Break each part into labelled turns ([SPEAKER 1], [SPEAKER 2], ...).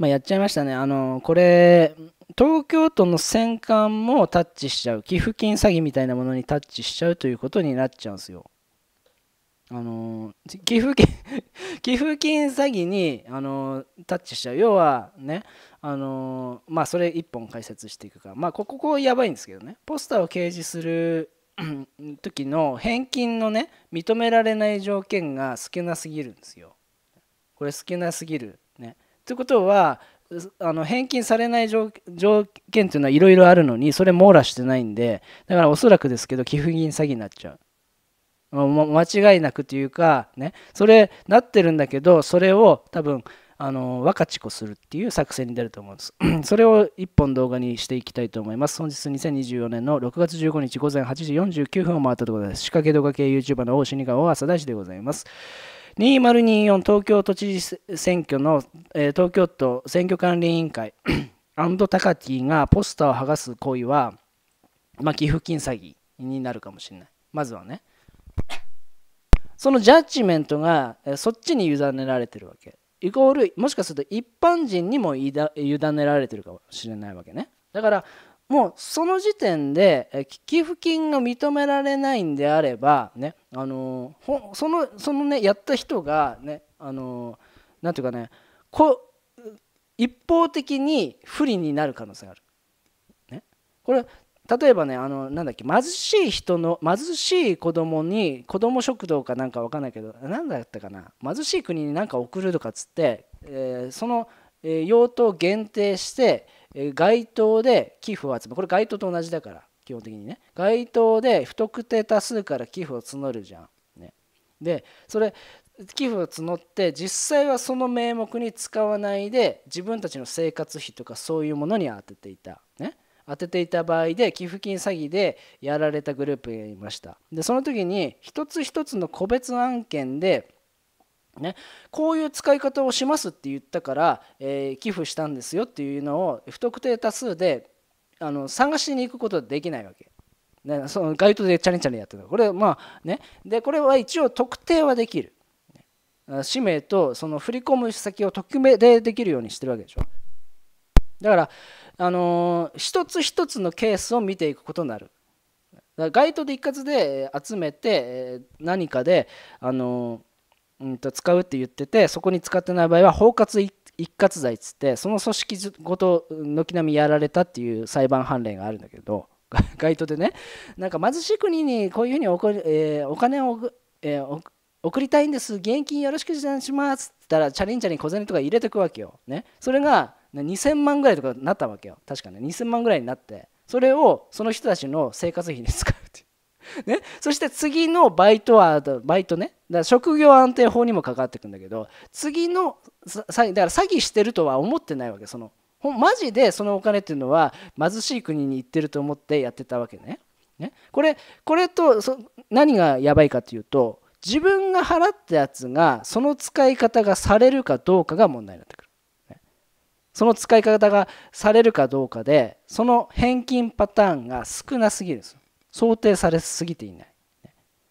[SPEAKER 1] まあ、やっちゃいましたね。あの、これ、東京都の選管もタッチしちゃう。寄付金詐欺みたいなものにタッチしちゃうということになっちゃうんですよ。あの、寄付金 寄付金詐欺に、あの、タッチしちゃう。要はね、あの、まあ、それ一本解説していくから。まあ、ここ、ここやばいんですけどね。ポスターを掲示する時の返金のね、認められない条件が少なすぎるんですよ。これ少なすぎる。ね。ということはあの返金されない条件というのはいろいろあるのにそれ網羅してないんでだからおそらくですけど寄付金詐欺になっちゃう。間違いなくというかねそれなってるんだけどそれを多分あの若ちこするっていう作戦に出ると思うんです それを1本動画にしていきたいと思います本日2024年の6月15日午前8時49分を回ったところです仕掛け動画系 YouTuber の大死が大朝大師でございます2024東京都知事選挙の、え東京都選挙管理委員会高木 がポスターを剥がす行為は、まあ、寄付金詐欺になるかもしれないまずはねそのジャッジメントがそっちに委ねられてるわけイコールもしかすると一般人にも委ねられてるかもしれないわけねだからもうその時点で寄付金が認められないんであればねあのそのそのねやった人がねあのなんていうかねこ一方的に不利になる可能性がある。ね、これ例えばねあのなんだっけ貧しい人の貧しい子供に子供食堂かなんか分かんないけど何だったかな貧しい国に何か送るとかっつって、えー、その、えー、用途を限定して、街当で寄付を集めこれ街当と同じだから基本的にね街当で不特定多数から寄付を募るじゃん。ね、でそれ寄付を募って実際はその名目に使わないで自分たちの生活費とかそういうものに当てていた。ね、当てていた場合で寄付金詐欺でやられたグループがいましたでその時に一つ一つの個別案件でね、こういう使い方をしますって言ったから、えー、寄付したんですよっていうのを不特定多数であの探しに行くことはできないわけ。ね、その街頭でチャレンチャリンやってるこれまあねでこれは一応特定はできる氏名とその振り込む先を匿名でできるようにしてるわけでしょだからあのー、一つ一つのケースを見ていくことになる街頭で一括で集めて何かであのーうんと使うって言っててそこに使ってない場合は包括一括罪っつってその組織ごと軒並みやられたっていう裁判判例があるんだけど街頭 でねなんか貧しい国にこういうふうにお,、えー、お金を、えー、送りたいんです現金よろしくお願いしますって言ったらチャリンチャリン小銭とか入れてくわけよ、ね、それが2000万ぐらいとかなったわけよ確かね2000万ぐらいになってそれをその人たちの生活費に使 ね、そして次のバイトはバイトねだ職業安定法にも関わってくんだけど次のだから詐欺してるとは思ってないわけそのマジでそのお金っていうのは貧しい国に行ってると思ってやってたわけね。ねこれこれと何がやばいかというと自分が払ったやつがその使い方がされるかどうかが問題になってくる。その使い方がされるかどうかでその返金パターンが少なすぎるんです想定されすぎていない。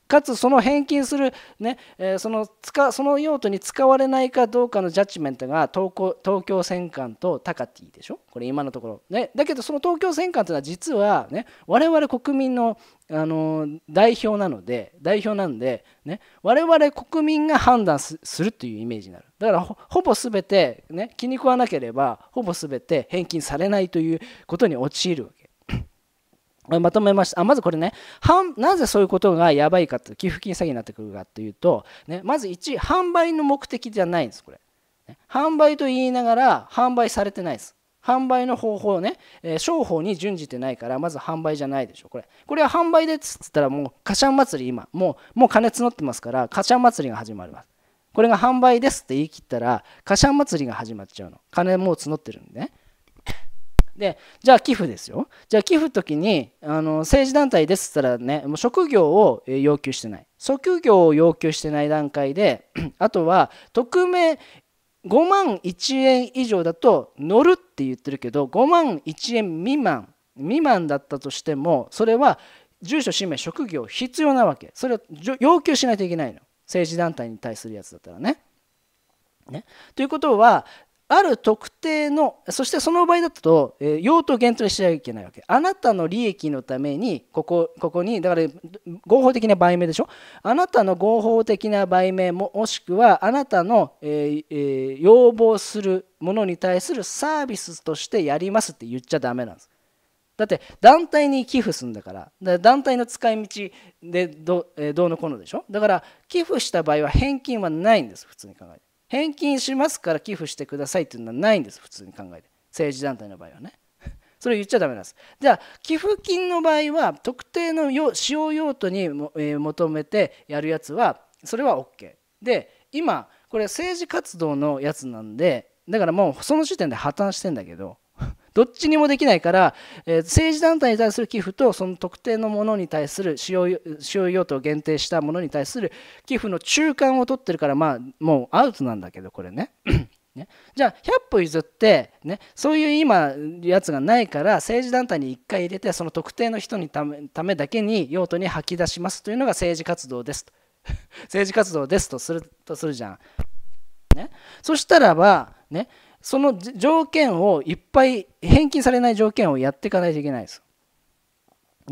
[SPEAKER 1] かつその返金する、ねえその使その用途に使われないかどうかのジャッジメントが東東京戦艦とタカティでしょこれ今のところ、ね、だけどその東京戦艦というのは実は、ね、我々国民の、あの代表なので代表なんで、ね、我々国民が判断するというイメージになるだからほぼ全て、ね、気に食わなければほぼ全て返金されないということに陥るわけまとめました。あまずこれね、なぜそういうことがやばいかと、寄付金詐欺になってくるかというと、ね、まず1、販売の目的じゃないんです、これ。販売と言いながら、販売されてないです。販売の方法をね、えー、商法に準じてないから、まず販売じゃないでしょ、これ。これは販売でっつったら、もう、カシャン祭り、今、もう、もう金募ってますから、カシャン祭りが始まります。これが販売ですって言い切ったら、カシャン祭りが始まっちゃうの。金もう募ってるんでね。でじゃあ寄付ですよじゃあ寄付時にあの政治団体ですったらねもう職業を要求してない職業を要求してない段階で あとは匿名5万1円以上だと乗るって言ってるけど5万1円未満未満だったとしてもそれは住所氏名職業必要なわけそれを要求しないといけないの政治団体に対するやつだったらね。ね、ということはある特定のそしてその場合だと、えー、用途を限定しちゃいけないわけあなたの利益のためにここここにだから合法的な売名でしょあなたの合法的な売名ももしくはあなたの、えーえー、要望するものに対するサービスとしてやりますって言っちゃダメなんですだって団体に寄付するんだから団体の使い道でど,、えー、どうのこうのでしょだから寄付した場合は返金はないんです普通に考えて返金しますから寄付してくださいっていうのはないんです普通に考えて政治団体の場合はね それ言っちゃダメなんですじゃあ寄付金の場合は特定の使用用途にも、え求めてやるやつはそれは OK で今これ政治活動のやつなんでだからもうその時点で破綻してんだけどどっちにもできないから、えー、政治団体に対する寄付とその特定のものに対する使用使用用途を限定したものに対する寄付の中間を取ってるからまあもうアウトなんだけどこれね。ね、じゃあ100歩譲って、ね、そういう今やつがないから政治団体に1回入れてその特定の人にためだけに用途に吐き出しますというのが政治活動ですと 政治活動ですとするとするじゃん。ね、そしたらば、ねその条件をいっぱい返金されない条件をやっていかないといけないです。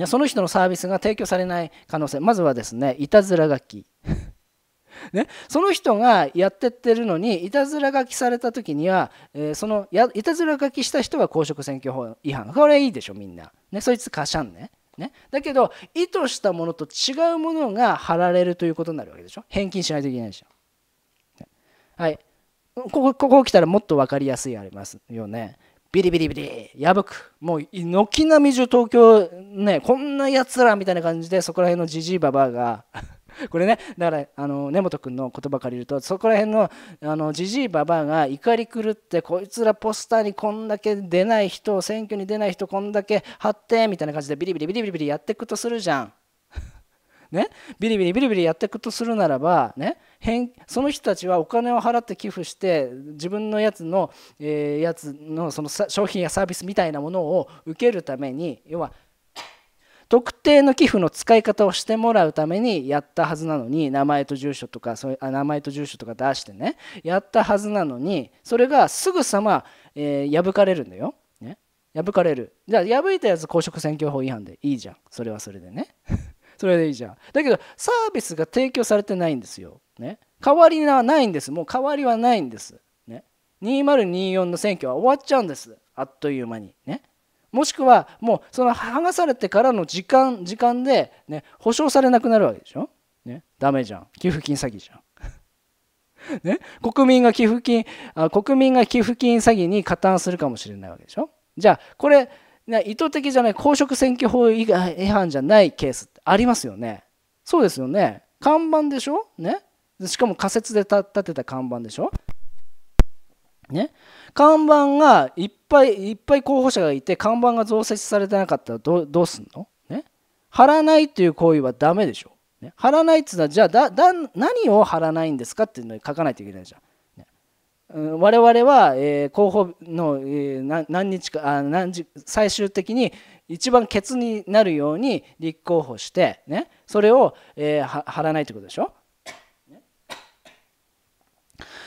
[SPEAKER 1] その人のサービスが提供されない可能性まずはですねいたずら書き ね、その人がやってってるのにいたずら書きされた時には、えー、そのやいたずら書きした人は公職選挙法違反これいいでしょみんな、ね、そいつかしゃんねねだけど意図したものと違うものが貼られるということになるわけでしょ返金しないといけないでしょ、はいこここ来たらもっと分かりやすいありますよね。ビリビリビリ破くもう軒並み中東京ねこんなやつらみたいな感じでそこら辺のじじいばばあが これねだからあの根本君の言葉借りるとそこら辺のあのじじいばばあが怒り狂ってこいつらポスターにこんだけ出ない人選挙に出ない人こんだけ貼ってみたいな感じでビリビリビリビリビリやっていくとするじゃん。ね、ビリビリビリビリやっていくとするならば、ね、その人たちはお金を払って寄付して自分のやつの,、えー、やつのその商品やサービスみたいなものを受けるために要は特定の寄付の使い方をしてもらうためにやったはずなのに名前と住所とかそあ名前と住所とか出してねやったはずなのにそれがすぐさま、えー、破かれるんだよ。ね、破かれる。じゃあ破いたやつ公職選挙法違反でいいじゃんそれはそれでね。それでいいじゃんだけどサービスが提供されてないんですよ、ね、代わりはないんですもう代わりはないんです、ね、2024の選挙は終わっちゃうんですあっという間にねもしくはもうその剥がされてからの時間時間で、ね、保証されなくなるわけでしょ、ね、ダメじゃん寄付金詐欺じゃん ね、国民が寄付金あ国民が寄付金詐欺に加担するかもしれないわけでしょじゃあこれ意図的じゃない公職選挙法違反じゃないケースありますよね。そうですよね。看板でしょね。しかも仮設で立てた看板でしょね。看板がいっぱいいっぱい候補者がいて、看板が増設されてなかったらどどうすんのね。貼らないという行為はダメでしょ。ね、貼らないっていうのは、じゃあだだ何を貼らないんですかっていうのを書かないといけないじゃん。我々は、えー、候補の、えー、何日かあ何時最終的に、一番ケツになるように立候補して、ね、それを、えー、貼らないってことでしょ、ね、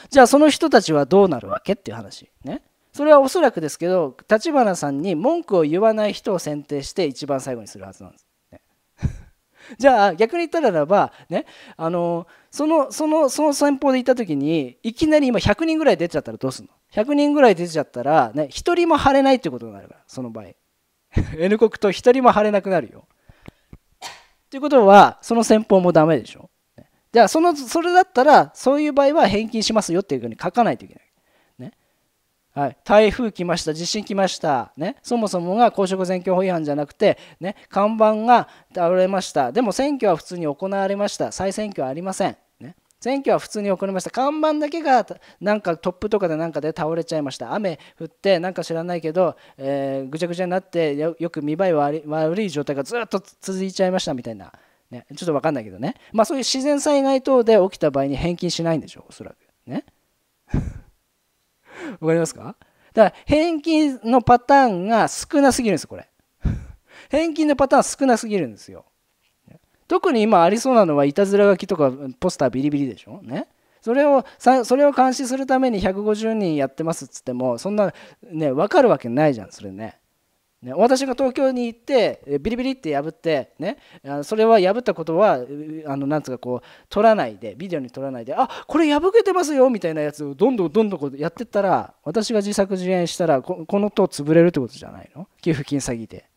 [SPEAKER 1] じゃあその人たちはどうなるわけっていう話ねそれはおそらくですけど立花さんに文句を言わない人を選定して一番最後にするはずなんです。ね、じゃあ逆に言ったならば、ね、あのそのそのその先方でいた時にいきなり今100人ぐらい出ちゃったらどうすんの ?100 人ぐらい出ちゃったら、ね、1人も貼れないってことになるからその場合。N 国と一人も貼れなくなるよ。ということはその戦法もダメでしょ。じゃあそのそれだったらそういう場合は返金しますよっていうふうに書かないといけない。ねはい、台風来ました地震来ました、ね、そもそもが公職選挙法違反じゃなくて、ね、看板が倒れましたでも選挙は普通に行われました再選挙はありません。前期は普通に行いました。看板だけがなんかトップとかでなんかで倒れちゃいました。雨降ってなんか知らないけど、えー、ぐちゃぐちゃになってよく見栄え悪い状態がずっと続いちゃいましたみたいな。ね、ちょっと分かんないけどね。まあそういう自然災害等で起きた場合に返金しないんでしょう、おそらく。ね。わかりますかだから返金のパターンが少なすぎるんです、これ。返金のパターン少なすぎるんですよ。特に今ありそうなのはいたずら書きとかポスタービリビリでしょねそれをそれを監視するために150人やってますっつってもそんなね分かるわけないじゃんそれね。ね、私が東京に行ってビリビリって破ってねそれは破ったことはあのなんつうかこう撮らないでビデオに撮らないであこれ破けてますよみたいなやつをどんどんどんどんこうやってったら私が自作自演したらこの塔潰れるってことじゃないの給付金詐欺で。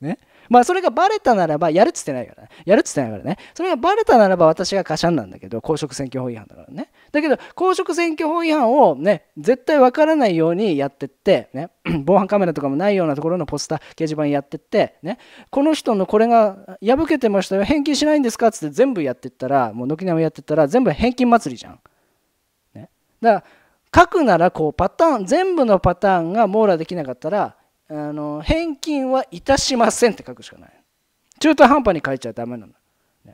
[SPEAKER 1] ね。まあそれがバレたならば、やるっつってないからね。やるっつってないからね。それがバレたならば私が過シャンなんだけど、公職選挙法違反だからね。だけど、公職選挙法違反をね、絶対わからないようにやってって、ね、防犯カメラとかもないようなところのポスター、掲示板やってって、ね、この人のこれが破けてましたよ、返金しないんですかっつって全部やってったら、もう軒並みやってったら、全部返金祭りじゃん。ね。だから、書くならこうパターン全部のパターンが網羅できなかったらあの返金はいたしませんって書くしかない中途半端に書いちゃダメなんだ、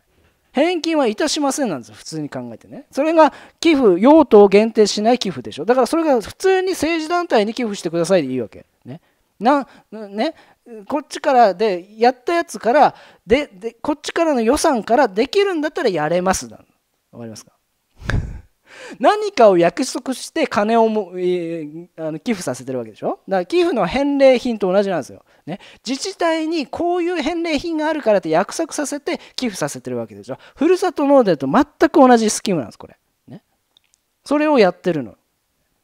[SPEAKER 1] 返金はいたしませんなんですよ普通に考えてねそれが寄付用途を限定しない寄付でしょだからそれが普通に政治団体に寄付してくださいでいいわけねなねこっちからでやったやつからででこっちからの予算からできるんだったらやれます分かりますか何かを約束して金をも、えー、あの寄付させてるわけでしょだから寄付の返礼品と同じなんですよ、ね、自治体にこういう返礼品があるからって約束させて寄付させてるわけでしょふるさと納税と全く同じスキームなんですこれ、ね、それをやってるの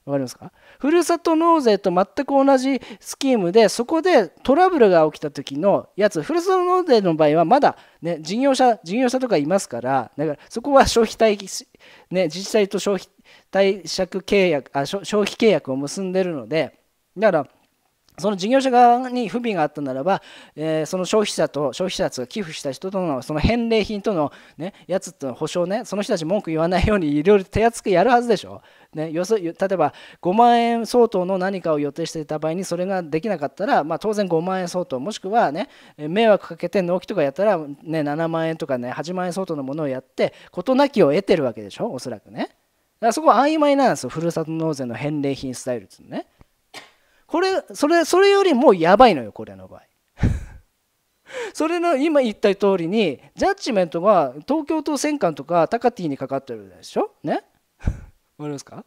[SPEAKER 1] わかりますかふるさと納税と全く同じスキームで、そこでトラブルが起きた時のやつ、ふるさと納税の場合はまだ、ね、事業者、事業者とかいますから、だからそこは消費対、ね、自治体と消費貸借契約あ、消費契約を結んでるので、だから、その事業者側に不備があったならば、えー、その消費者と消費者が寄付した人とのその返礼品との、ね、やつとの保証ねその人たち文句言わないようにいろいろ手厚くやるはずでしょ。ね、よそ例えば5万円相当の何かを予定していた場合にそれができなかったら、まあ、当然5万円相当もしくは、ね、迷惑かけて納期とかやったら、ね、7万円とか、ね、8万円相当のものをやって事なきを得てるわけでしょおそらくね。だからそこは曖昧なんですよふるさと納税の返礼品スタイルっていうのね。これそれそれよりもやばいのよこれの場合 それの今言った通りにジャッジメントが東京都選管とかタカティにかかってるでしょね わかりますか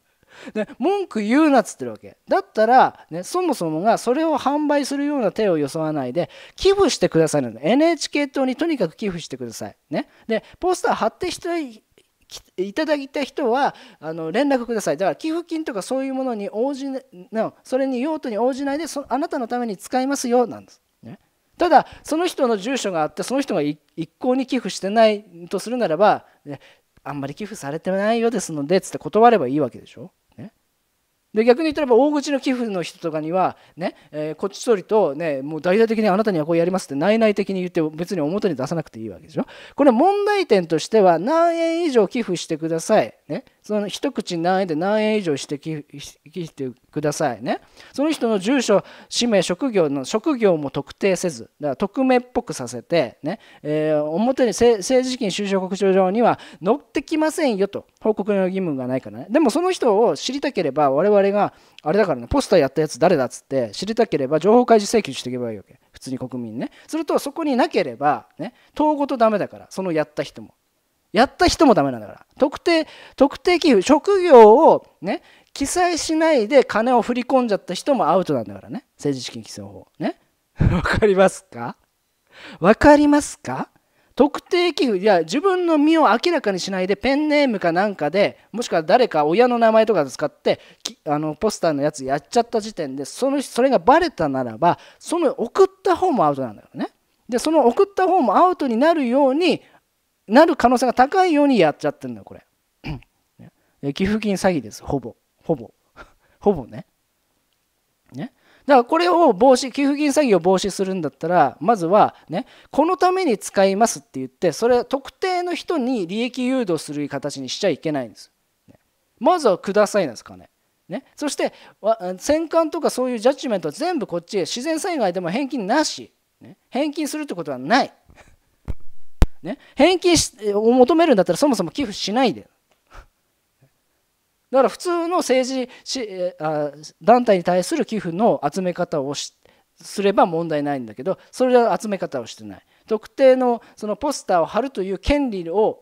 [SPEAKER 1] で文句言うなっつってるわけだったら、ね、そもそもがそれを販売するような手を装わないで寄付してくださいの NHK 党にとにかく寄付してくださいねでポスター貼って人いただいた人はあの連絡くださいだから寄付金とかそういうものに応じなそれに用途に応じないでそあなたのために使いますよなんです、ね、ただその人の住所があってその人が一向に寄付してないとするならば、ね、あんまり寄付されてないようですのでつって断ればいいわけでしょで逆に言ったら大口の寄付の人とかにはね、えー、こっちとりとねもう大々的にあなたにはこうやりますって内々的に言って別に表に出さなくていいわけでしょこれ問題点としては何円以上寄付してくださいねその一口何円で何円以上してしてくださいね。その人の住所、氏名、職業の職業も特定せず、だから匿名っぽくさせて、ね、えー、表に政治資金収支報告書上には載ってきませんよと、報告の義務がないからね。でもその人を知りたければ、我々が、あれだからね、ポスターやったやつ誰だっつって知りたければ、情報開示請求していけばいいわけ。普通に国民ね。すると、そこになければ、ね、統合とダメだから、そのやった人も。やった人もダメなんだから特定特定寄付職業をね記載しないで金を振り込んじゃった人もアウトなんだからね政治資金規正法ね わかりますかわかりますか特定寄付いや自分の身を明らかにしないでペンネームかなんかでもしくは誰か親の名前とか使ってあのポスターのやつやっちゃった時点でそのそれがばれたならばその送った方もアウトなんだよね。でその送った方もアウトになるようになる可能性が高いようにやっちゃってるのよこれ寄付金詐欺ですほぼほぼ ほぼねねだからこれを防止寄付金詐欺を防止するんだったらまずはねこのために使いますって言ってそれ特定の人に利益誘導する形にしちゃいけないんです、ね、まずはくださいなんですかねね、そして戦艦とかそういうジャッジメントは全部こっちへ自然災害でも返金なし、ね、返金するってことはないね、返金を求めるんだったらそもそも寄付しないで。だから普通の政治しあ団体に対する寄付の集め方をすれば問題ないんだけどそれは集め方をしてない特定のそのポスターを貼るという権利を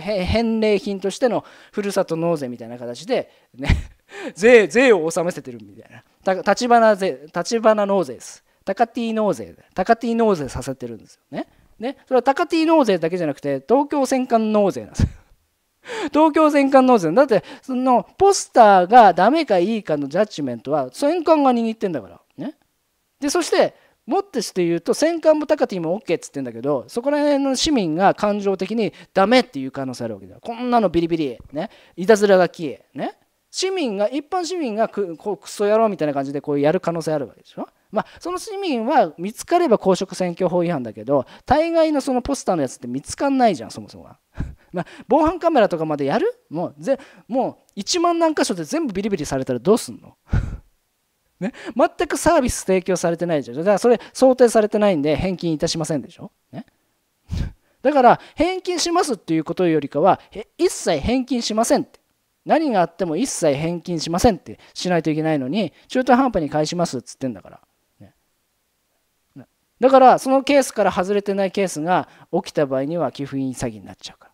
[SPEAKER 1] 返礼品としてのふるさと納税みたいな形で、ね、税税を納めせてるみたいな立花税立花納税です高 T 納税高 T 納税させてるんですよね。ね、それは高ィ納税だけじゃなくて東京戦艦納税なんです 東京戦艦納税だってそのポスターがダメかいいかのジャッジメントは戦艦が握ってんだからねでそしてもってして言うと戦艦も高ィも OK っつってんだけどそこら辺の市民が感情的にダメっていう可能性あるわけだこんなのビリビリねいたずらが消えね市民が一般市民がくこうクソ野郎みたいな感じでこうやる可能性あるわけでしょまあ、その市民は見つかれば公職選挙法違反だけど大概のそのポスターのやつって見つかんないじゃんそもそもは まあ、防犯カメラとかまでやるもうぜもう1万何箇所で全部ビリビリされたらどうすんの ね、全くサービス提供されてないじゃんだからそれ想定されてないんで返金いたしませんでしょ、ね、だから返金しますっていうことよりかは一切返金しませんって何があっても一切返金しませんってしないといけないのに中途半端に返しますっつってんだからだからそのケースから外れてないケースが起きた場合には寄付印詐欺になっちゃうから。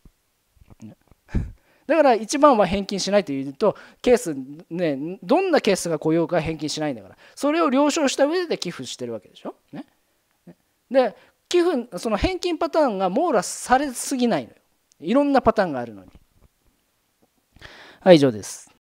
[SPEAKER 1] だから一番は返金しないというとケースねどんなケースが雇用か返金しないんだからそれを了承した上で寄付してるわけでしょ。ね、で寄付その返金パターンが網羅されすぎないのよいろんなパターンがあるのに。はい以上です。